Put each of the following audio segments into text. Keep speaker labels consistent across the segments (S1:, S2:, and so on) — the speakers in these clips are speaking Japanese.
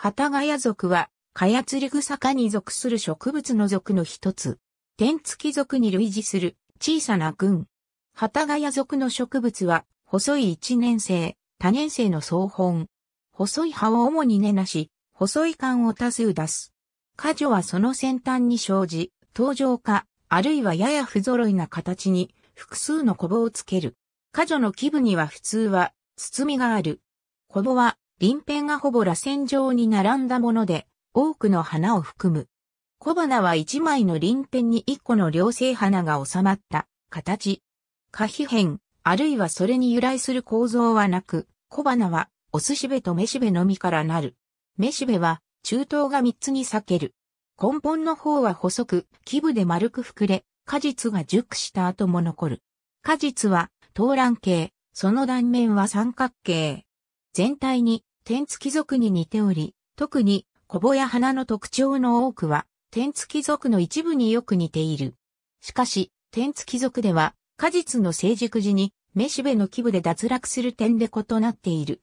S1: 旗ヶ谷属は、カヤツリグサ科に属する植物の属の一つ。天付き属に類似する小さな群。旗ヶ谷属の植物は、細い一年生、多年生の総本。細い葉を主に根なし、細い管を多数出す。果樹はその先端に生じ、登場か、あるいはやや不揃いな形に、複数のコボをつける。果樹の基部には普通は、包みがある。コボは、鱗片がほぼ螺旋状に並んだもので、多くの花を含む。小花は一枚の鱗片に一個の両性花が収まった形。可皮片、あるいはそれに由来する構造はなく、小花は、オスしべとメしべのみからなる。メしべは、中等が三つに裂ける。根本の方は細く、基部で丸く膨れ、果実が熟した後も残る。果実は、頭卵形、その断面は三角形。全体に天付族に似ており、特に小ぼや花の特徴の多くは、天付族の一部によく似ている。しかし、天付族では、果実の成熟時に、めしべの基部で脱落する点で異なっている。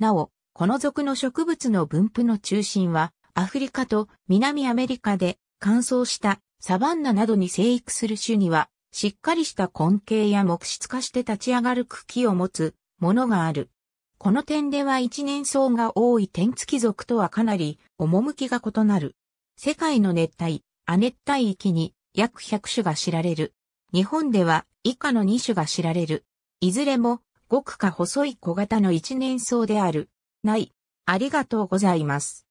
S1: なお、この属の植物の分布の中心は、アフリカと南アメリカで乾燥したサバンナなどに生育する種には、しっかりした根茎や木質化して立ち上がる茎を持つものがある。この点では一年草が多い天付族とはかなり趣が異なる。世界の熱帯、亜熱帯域に約100種が知られる。日本では以下の2種が知られる。いずれも、ごくか細い小型の一年草である。ない。ありがとうございます。